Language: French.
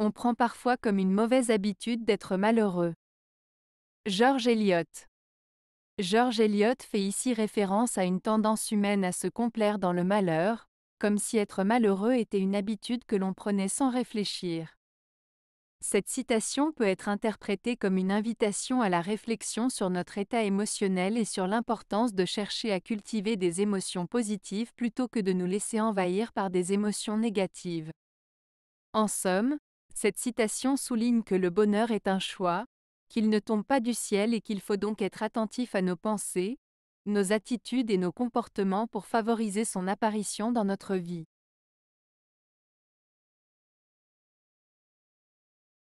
on prend parfois comme une mauvaise habitude d'être malheureux. George Eliot George Eliot fait ici référence à une tendance humaine à se complaire dans le malheur, comme si être malheureux était une habitude que l'on prenait sans réfléchir. Cette citation peut être interprétée comme une invitation à la réflexion sur notre état émotionnel et sur l'importance de chercher à cultiver des émotions positives plutôt que de nous laisser envahir par des émotions négatives. En somme, cette citation souligne que le bonheur est un choix, qu'il ne tombe pas du ciel et qu'il faut donc être attentif à nos pensées, nos attitudes et nos comportements pour favoriser son apparition dans notre vie.